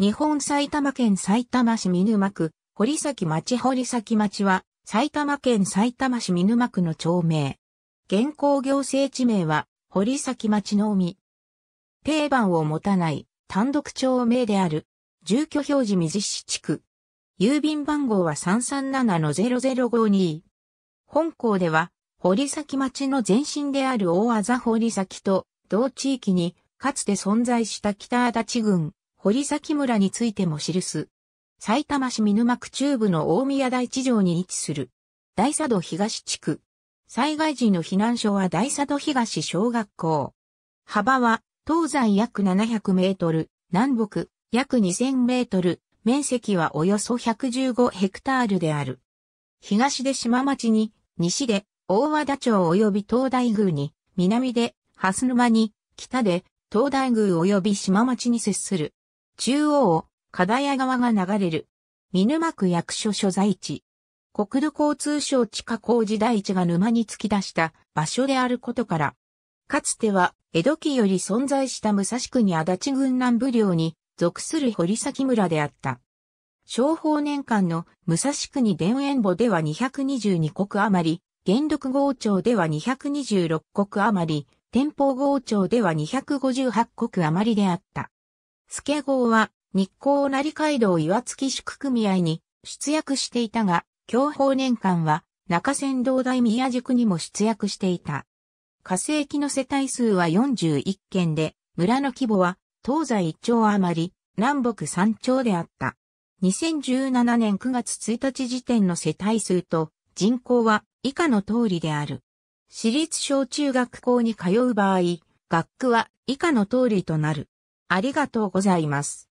日本埼玉県埼玉市見沼区、堀崎町堀崎町は、埼玉県埼玉市見沼区の町名。現行行政地名は、堀崎町の海。定番を持たない単独町名である。住居表示水市地区。郵便番号は337-0052。本校では、堀崎町の前身である大字堀崎と、同地域に、かつて存在した北足立郡、堀崎村についても記す。埼玉市見沼区中部の大宮台地上に位置する。大佐渡東地区。災害時の避難所は大佐渡東小学校。幅は東西約700メートル、南北約2000メートル、面積はおよそ115ヘクタールである。東で島町に、西で大和田町及び東大宮に、南で蓮沼に、北で東大宮及び島町に接する。中央を屋谷川が流れる。見沼区役所所在地。国土交通省地下工事第一が沼に突き出した場所であることから、かつては江戸期より存在した武蔵国足立軍南部領に属する堀崎村であった。商法年間の武蔵国田園簿では222国余り、元禄号庁では226国余り、天保号庁では258国余りであった。助郷は日光成街道岩月宿組合に出役していたが、享保年間は中山道大宮宿にも出役していた。火星期の世帯数は41件で、村の規模は東西1丁余り、南北3丁であった。2017年9月1日時点の世帯数と人口は以下の通りである。私立小中学校に通う場合、学区は以下の通りとなる。ありがとうございます。